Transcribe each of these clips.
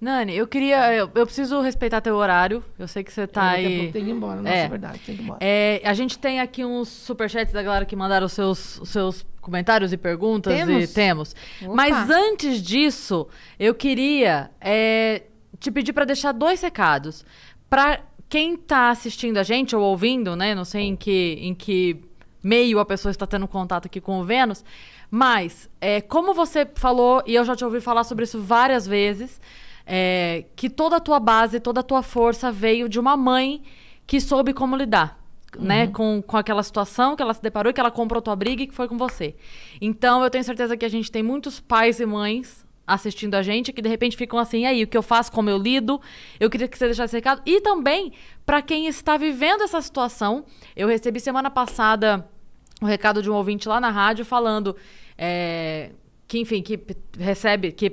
Nani, eu queria. Tá. Eu, eu, preciso respeitar teu horário. Eu sei que você tá aí. Tem que ir embora, nossa, é. é verdade, tem que ir embora. É, a gente tem aqui uns superchats da galera que mandaram os seus, os seus comentários e perguntas. Temos. E temos. Mas antes disso, eu queria é, te pedir para deixar dois recados. Para quem tá assistindo a gente ou ouvindo, né? Não sei em que, em que meio a pessoa está tendo contato aqui com o Vênus. Mas, é, como você falou, e eu já te ouvi falar sobre isso várias vezes. É, que toda a tua base, toda a tua força veio de uma mãe que soube como lidar. Né, uhum. Né, com, com aquela situação que ela se deparou, que ela comprou tua briga e que foi com você. Então, eu tenho certeza que a gente tem muitos pais e mães assistindo a gente que de repente ficam assim, aí, o que eu faço, como eu lido? Eu queria que você deixasse esse recado. E também, para quem está vivendo essa situação, eu recebi semana passada o um recado de um ouvinte lá na rádio falando é, que, enfim, que recebe, que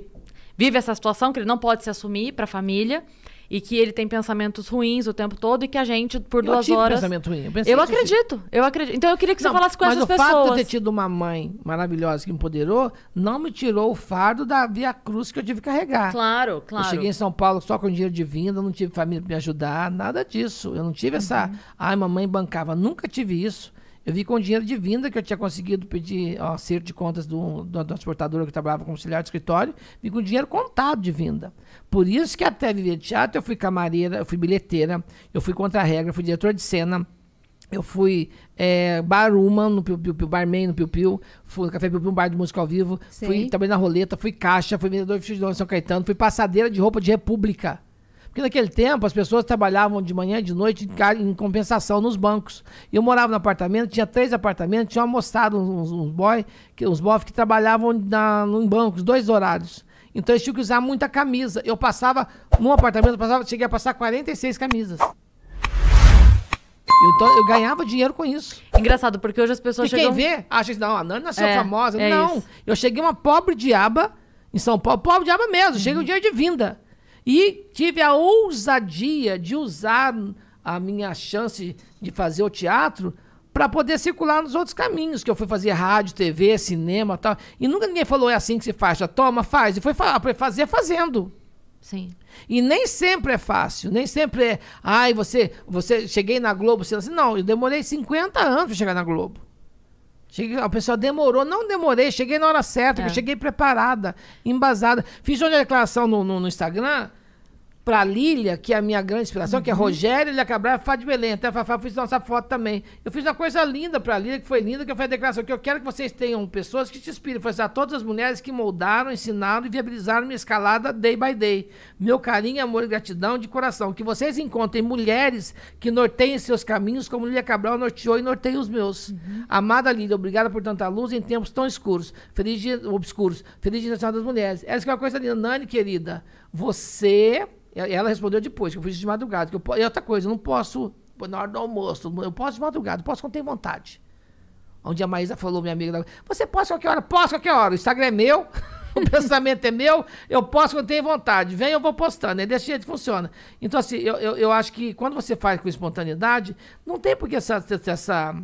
vive essa situação, que ele não pode se assumir para a família e que ele tem pensamentos ruins o tempo todo e que a gente, por eu duas horas. pensamento ruim. Eu, eu acredito, eu acredito. Então eu queria que não, você falasse com essas pessoas. Mas o fato de ter tido uma mãe maravilhosa que me empoderou não me tirou o fardo da via cruz que eu tive que carregar. Claro, claro. Eu cheguei em São Paulo só com dinheiro de vinda, não tive família para me ajudar, nada disso. Eu não tive uhum. essa. Ai, mamãe bancava. Nunca tive isso. Eu vi com dinheiro de vinda que eu tinha conseguido pedir acerto de contas do, do, do transportadora que trabalhava como auxiliar de escritório, vi com dinheiro contado de vinda. Por isso que até viver de teatro eu fui camareira, eu fui bilheteira, eu fui contra-regra, fui diretor de cena, eu fui é, baruma no Piu Piu barman no Piu Piu, fui no Café Piu Piu, bar de música ao vivo, Sim. fui também na roleta, fui caixa, fui vendedor de vestidão de São Caetano, fui passadeira de roupa de república. Porque naquele tempo as pessoas trabalhavam de manhã de noite em compensação nos bancos. Eu morava no apartamento, tinha três apartamentos, tinha almoçado uns, uns boy, que, uns bof que trabalhavam na, em bancos, dois horários. Então eu tinha que usar muita camisa. Eu passava, num apartamento, eu passava, cheguei a passar 46 camisas. Então eu ganhava dinheiro com isso. Engraçado, porque hoje as pessoas e chegam... quem vê, acha que não, a Nani nasceu é, famosa. É não, isso. eu cheguei uma pobre diaba em São Paulo, pobre diaba mesmo, uhum. chega o dia de vinda. E tive a ousadia de usar a minha chance de fazer o teatro para poder circular nos outros caminhos, que eu fui fazer rádio, TV, cinema tal. E nunca ninguém falou, é assim que se faz, já toma, faz. E foi fazer fazendo. Sim. E nem sempre é fácil, nem sempre é, ai, você, você cheguei na Globo, você assim. não, eu demorei 50 anos para chegar na Globo. Cheguei, o pessoal demorou, não demorei, cheguei na hora certa, é. cheguei preparada, embasada. Fiz uma declaração no, no, no Instagram, para Lília, que é a minha grande inspiração, uhum. que é uhum. Rogério, Lília Cabral e Fá de Belém. Até a Fafá fiz nossa foto também. Eu fiz uma coisa linda para Lília, que foi linda, que eu fiz a declaração, que eu quero que vocês tenham pessoas que te inspirem. Foi a todas as mulheres que moldaram, ensinaram e viabilizaram minha escalada day by day. Meu carinho, amor e gratidão de coração. Que vocês encontrem mulheres que norteiem seus caminhos, como Lília Cabral norteou e norteia os meus. Uhum. Amada Lília, obrigada por tanta luz em tempos tão escuros. Feliz dia, obscuros. Feliz dia nacional das mulheres. Essa é uma coisa linda. Nani, querida, você. Ela respondeu depois, que eu fiz de madrugada. Que eu, e outra coisa, eu não posso. Na hora do almoço, eu posso de madrugada, posso quando tem vontade. Onde a Maísa falou, minha amiga, você posso qualquer hora, posso qualquer hora. O Instagram é meu, o pensamento é meu, eu posso quando tenho vontade. Vem, eu vou postando, é desse jeito que funciona. Então, assim, eu, eu, eu acho que quando você faz com espontaneidade, não tem por que essa. essa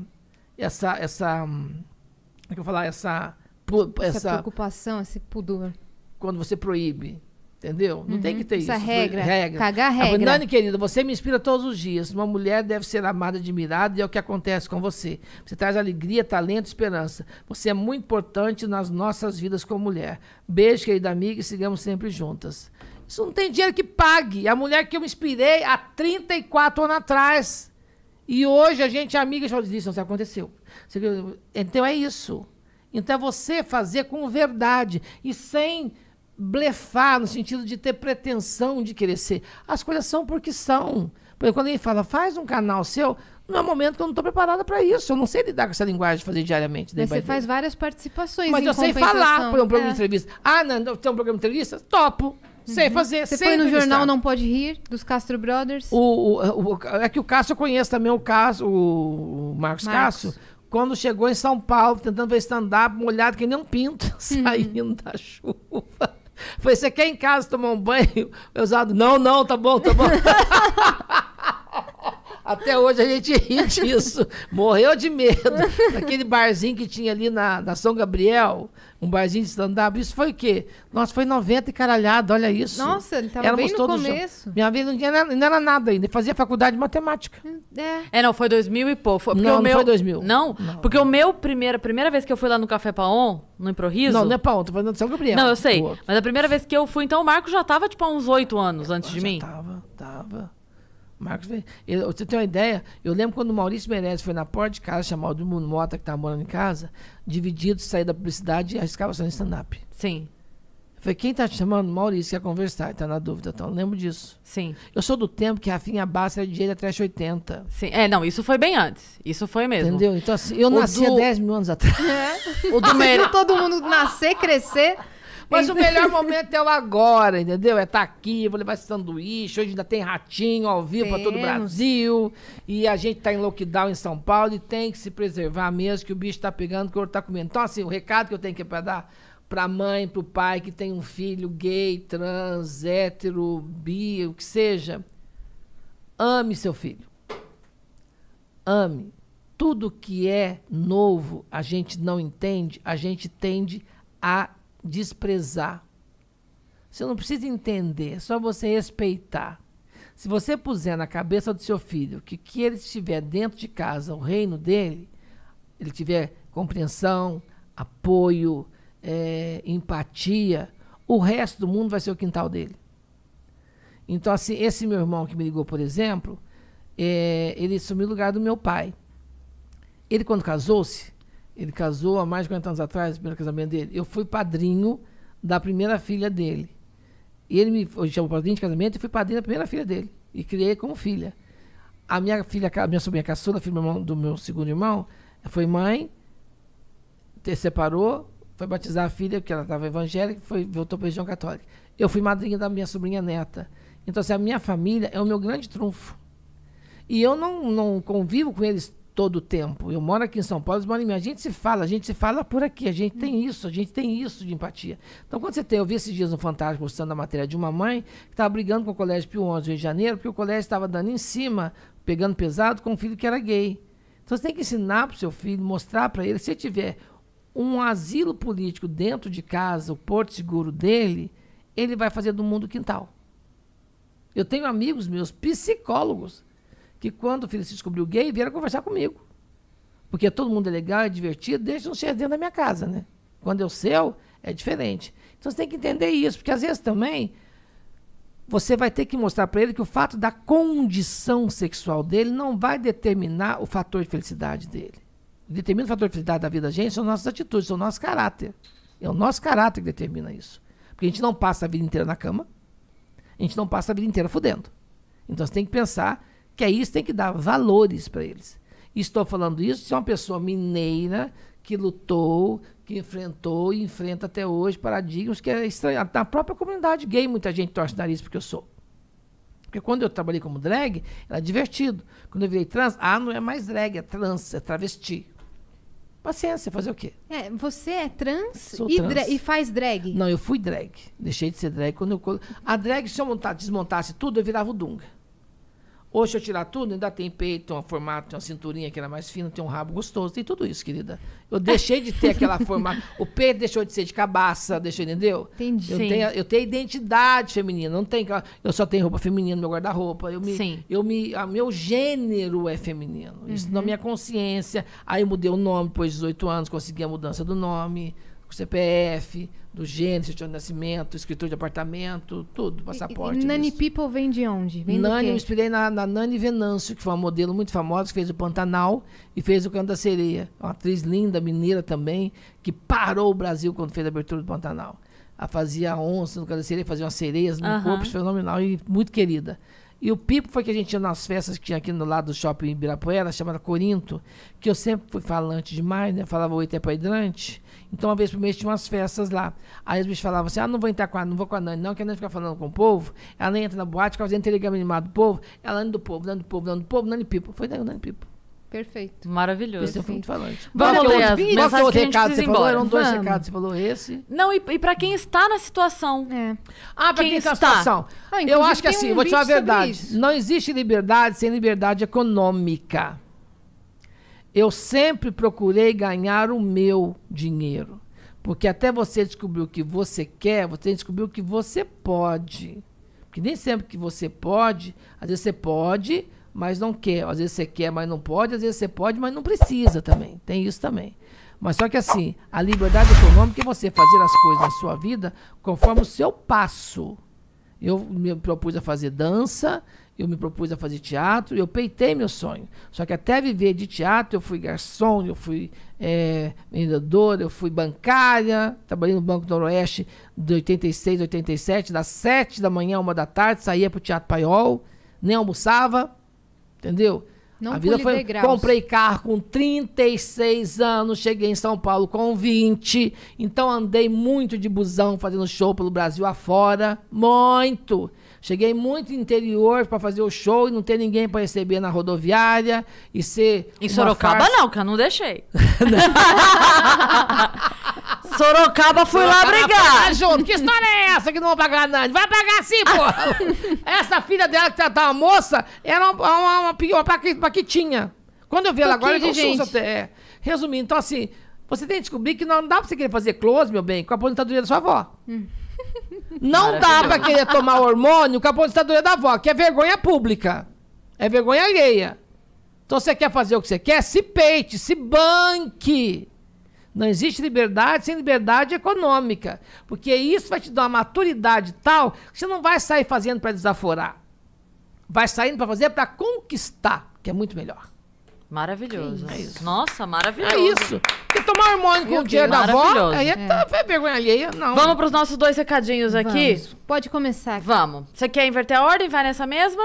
essa, essa como é que eu vou falar? Essa, essa, essa preocupação, esse pudor. Quando você proíbe. Entendeu? Não tem que uhum. ter Essa é isso. Regra. regra. Cagar regra. Falei, Nani, querida, você me inspira todos os dias. Uma mulher deve ser amada, admirada, e é o que acontece com você. Você traz alegria, talento, esperança. Você é muito importante nas nossas vidas como mulher. Beijo, querida amiga, e sigamos sempre juntas. Isso não tem dinheiro que pague. A mulher que eu me inspirei há 34 anos atrás. E hoje a gente é amiga e fala, isso não aconteceu. Então é isso. Então é você fazer com verdade e sem blefar no sentido de ter pretensão de querer ser. As coisas são porque são. Porque quando ele fala, faz um canal seu, não é um momento que eu não estou preparada para isso. Eu não sei lidar com essa linguagem de fazer diariamente. Mas você faz várias participações. Mas eu sei falar por um programa é. de entrevista. Ah, não, tem um programa de entrevista? Topo. Sei uhum. fazer, Você sei foi no jornal Não Pode Rir, dos Castro Brothers? O, o, o, é que o Cássio, eu conheço também o Cássio, o Marcos, Marcos. Cássio quando chegou em São Paulo, tentando ver stand-up, molhado que nem um pinto, uhum. saindo da chuva. Falei, você quer em casa tomar um banho? Meu usado, não, não, tá bom, tá bom. Até hoje a gente ri disso. Morreu de medo. Aquele barzinho que tinha ali na, na São Gabriel, um barzinho de stand-up. Isso foi o quê? Nossa, foi 90 e caralhado olha isso. Nossa, ele tava Éramos bem no começo. Jo... Minha vida não, era, não era nada ainda. Ele fazia faculdade de matemática. É. é, não, foi 2000 e pô. Foi, não, o meu... não foi 2000. Não? não? Porque o meu primeira, primeira vez que eu fui lá no Café Paon, no improviso... Não, não é Paon, tô falando de São Gabriel. Não, eu sei. Mas a primeira vez que eu fui, então o Marco já tava, tipo, há uns oito anos antes de mim. tava, tava. Marcos você tem uma ideia? Eu lembro quando o Maurício Meirelles foi na porta de casa chamar o Edmundo Mota, que estava tá morando em casa, dividido, sair da publicidade e arriscava só em stand-up. Sim. Foi falei, quem está te chamando? Maurício, quer conversar, está na dúvida, então. Eu lembro disso. Sim. Eu sou do tempo que a Rafinha Bassa era DJ da 80. Sim. É, não, isso foi bem antes. Isso foi mesmo. Entendeu? Então, assim, eu o nasci do... 10 mil anos atrás. É. O do todo mundo nascer, crescer. Mas o melhor momento é o agora, entendeu? É estar tá aqui, vou levar esse sanduíche. Hoje ainda tem ratinho ao vivo para todo o Brasil. E a gente tá em lockdown em São Paulo e tem que se preservar mesmo, que o bicho tá pegando, que o outro tá comendo. Então, assim, o recado que eu tenho que é pra dar pra mãe, pro pai que tem um filho gay, trans, hétero, bi, o que seja. Ame seu filho. Ame. Tudo que é novo, a gente não entende, a gente tende a desprezar. Você não precisa entender, é só você respeitar. Se você puser na cabeça do seu filho que que ele estiver dentro de casa, o reino dele, ele tiver compreensão, apoio, é, empatia, o resto do mundo vai ser o quintal dele. Então, assim, esse meu irmão que me ligou, por exemplo, é, ele assumiu o lugar do meu pai. Ele, quando casou-se, ele casou há mais de 40 anos atrás, o primeiro casamento dele. Eu fui padrinho da primeira filha dele. Ele me chamou padrinho de casamento e fui padrinho da primeira filha dele. E criei como filha. A minha filha, a minha sobrinha caçula, filha do meu segundo irmão, foi mãe, se separou, foi batizar a filha, porque ela estava evangélica, foi, voltou para a religião católica. Eu fui madrinha da minha sobrinha neta. Então, assim, a minha família é o meu grande trunfo. E eu não, não convivo com eles todo o tempo. Eu moro aqui em São Paulo, eles moram em mim. A gente se fala, a gente se fala por aqui, a gente tem isso, a gente tem isso de empatia. Então, quando você tem, eu vi esses dias no Fantástico mostrando a matéria de uma mãe que estava brigando com o Colégio Pio 11 Rio de Janeiro, porque o colégio estava dando em cima, pegando pesado com um filho que era gay. Então, você tem que ensinar para o seu filho, mostrar para ele, se ele tiver um asilo político dentro de casa, o porto seguro dele, ele vai fazer do mundo quintal. Eu tenho amigos meus, psicólogos, que quando o filho se descobriu gay, vieram conversar comigo. Porque todo mundo é legal, é divertido, deixa não ser dentro da minha casa, né? Quando é o seu é diferente. Então você tem que entender isso, porque às vezes também você vai ter que mostrar para ele que o fato da condição sexual dele não vai determinar o fator de felicidade dele. Determina o fator de felicidade da vida da gente são nossas atitudes, são o nosso caráter. É o nosso caráter que determina isso. Porque a gente não passa a vida inteira na cama, a gente não passa a vida inteira fudendo. Então você tem que pensar que é isso tem que dar valores para eles. Estou falando isso se é uma pessoa mineira que lutou, que enfrentou e enfrenta até hoje paradigmas que é estranho. Na própria comunidade gay, muita gente torce o nariz porque eu sou. Porque quando eu trabalhei como drag, era divertido. Quando eu virei trans, ah, não é mais drag, é trans, é travesti. Paciência, fazer o quê? É, você é trans, e, trans. e, faz drag? Não, eu fui drag. Deixei de ser drag quando eu. A drag, se eu montasse desmontasse tudo, eu virava o Dunga. Hoje eu tirar tudo, ainda tem peito, tem um formato, tem uma cinturinha que era é mais fina, tem um rabo gostoso, tem tudo isso, querida. Eu deixei de ter aquela forma. O peito deixou de ser de cabaça, deixou, entendeu? Entendi. Eu tenho, eu tenho identidade feminina, não tem. Eu só tenho roupa feminina no meu guarda-roupa. Eu me, Sim. Eu me, a, meu gênero é feminino. Isso uhum. na minha consciência. Aí eu mudei o nome depois de 18 anos, consegui a mudança do nome. CPF, do gênero, certidão de nascimento, escritor de apartamento, tudo, passaporte. E, e Nani isso. People vem de onde? Vem Nani, eu inspirei na, na, Nani Venâncio, que foi uma modelo muito famosa, que fez o Pantanal e fez o Canto da Sereia. Uma atriz linda, mineira também, que parou o Brasil quando fez a abertura do Pantanal. Ela fazia onça no Canto da Sereia, fazia umas sereias no uh -huh. corpo, fenomenal e muito querida. E o Pipo foi que a gente ia nas festas que tinha aqui no lado do shopping em Ibirapuera, chamada Corinto, que eu sempre fui falante demais, né? Falava oito é pra hidrante. Então, uma vez por mês tinha umas festas lá. Aí os bichos falavam assim: ah, não vou entrar com a, não vou com a Nani, não, que a Nani fica falando com o povo. Ela nem entra na boate, fazendo telegrama animado do povo. Ela anda do povo, anda do povo, anda do povo, Nani Pipo. Foi Nani Pipo. Perfeito. Maravilhoso. Esse é muito falante. Vamos Bora ler as mensagens que recado você falou? Eram dois Vamos. recados, você falou esse. Não, e, e pra quem está na situação. É. Ah, pra quem, quem está na situação. Ah, eu acho que assim, um vou te falar a verdade. Não existe liberdade sem liberdade econômica. Eu sempre procurei ganhar o meu dinheiro. Porque até você descobrir o que você quer, você descobriu o que você pode. Porque nem sempre que você pode, às vezes você pode, mas não quer. Às vezes você quer, mas não pode. Às vezes você pode, mas não precisa também. Tem isso também. Mas só que assim, a liberdade econômica é você fazer as coisas na sua vida conforme o seu passo. Eu me propus a fazer dança, eu me propus a fazer teatro, eu peitei meu sonho. Só que até viver de teatro, eu fui garçom, eu fui é, eh, vendedora, eu fui bancária, trabalhei no Banco do Noroeste de 86, 87, das 7 da manhã, uma da tarde, saía para o Teatro Paiol, nem almoçava, Entendeu? Não a vida foi. Degraus. Comprei carro com 36 anos, cheguei em São Paulo com 20. Então andei muito de busão fazendo show pelo Brasil afora. Muito! Cheguei muito interior para fazer o show e não ter ninguém para receber na rodoviária e ser. Em Sorocaba, farsa... não, que eu não deixei. Sorocaba fui lá brigar. Junto. Que história é essa que não vai pagar nada? Vai pagar sim, pô! essa filha dela que tratava tá, tá uma moça era uma, uma, uma, uma paquitinha. Quando eu vi ela agora, eu gente. Até, é. Resumindo, então assim, você tem que descobrir que não, dá pra você querer fazer close, meu bem, com a aposentadoria da sua avó. Hum. Não dá pra querer tomar hormônio com a aposentadoria da avó, que é vergonha pública. É vergonha alheia. Então você quer fazer o que você quer? Se peite, se banque. Não existe liberdade sem liberdade econômica, porque isso vai te dar uma maturidade tal que você não vai sair fazendo para desaforar. Vai saindo para fazer para conquistar, que é muito melhor. Maravilhoso. É isso. Nossa, é maravilhoso. É isso. Porque tomar hormônio com o dinheiro da avó, aí é, tá é. Tá, é vergonha alheia, não. Vamos para os nossos dois recadinhos aqui? Vamos. Pode começar. Aqui. Vamos. Você quer inverter a ordem? Vai nessa mesma?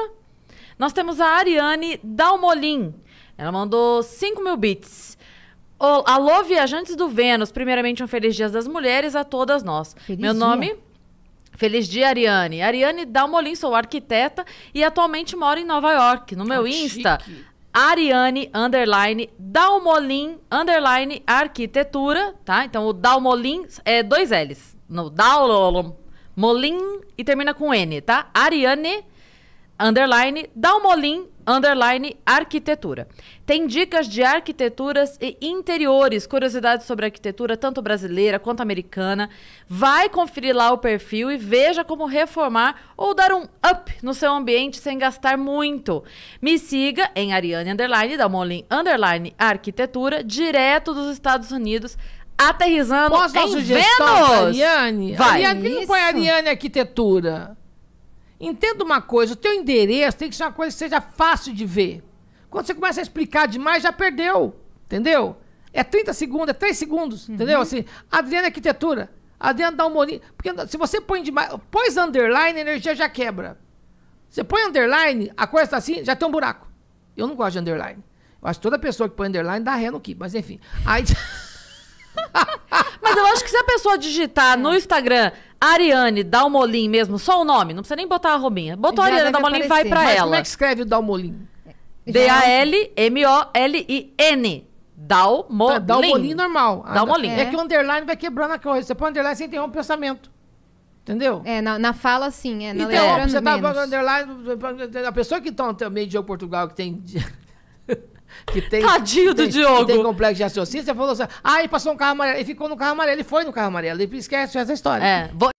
Nós temos a Ariane Dalmolin. Ela mandou 5 mil bits. Alô, viajantes do Vênus. Primeiramente, um feliz dia das mulheres a todas nós. Feliz Meu dia. nome. Feliz dia, Ariane. Ariane Dalmolin, sou arquiteta e atualmente moro em Nova York. No meu oh, Insta, chique. Ariane underline Dalmolin underline arquitetura, tá? Então o Dalmolin é dois L's. No Dalmolin e termina com N, tá? Ariane underline Dalmolin underline arquitetura. Tem dicas de arquiteturas e interiores, curiosidades sobre arquitetura, tanto brasileira quanto americana. Vai conferir lá o perfil e veja como reformar ou dar um up no seu ambiente sem gastar muito. Me siga em Ariane Underline, da Molin Underline Arquitetura, direto dos Estados Unidos aterrizando Posso em dar sugestão, Vênus. Ariane? Vai. Ariane, por não põe Ariane Arquitetura? Entenda uma coisa, o teu endereço tem que ser uma coisa que seja fácil de ver. Quando você começa a explicar demais, já perdeu. Entendeu? É 30 segundos, é 3 segundos, uhum. entendeu? Assim, Adriana Arquitetura, Adriana Dalmoni. Porque se você põe demais, pôs underline, a energia já quebra. Você põe underline, a coisa está assim, já tem um buraco. Eu não gosto de underline. Eu acho que toda pessoa que põe underline dá ré no que. mas enfim. Aí... mas eu acho que se a pessoa digitar no é. Instagram Ariane Dalmolin mesmo, só o nome, não precisa nem botar a Robinha. Botou Já Ariane Dalmolin, e vai pra Mas ela. como é que escreve o Dalmolin? D-A-L-M-O-L-I-N. Dalmolin. Tá, Dalmolin normal. Ah, Dalmolin. É. é que o underline vai quebrando a coisa. Você põe underline, você interrompe o pensamento. Entendeu? É, na, na fala sim, é. Na então, você tá menos. underline. A pessoa que tá no meio de Portugal, que tem que tem. Tadinho do tem, Diogo. Que tem complexo de raciocínio. Você falou assim: ah, ele passou um carro amarelo. Ele ficou no carro amarelo. Ele foi no carro amarelo. Ele esquece essa história. É. Vou...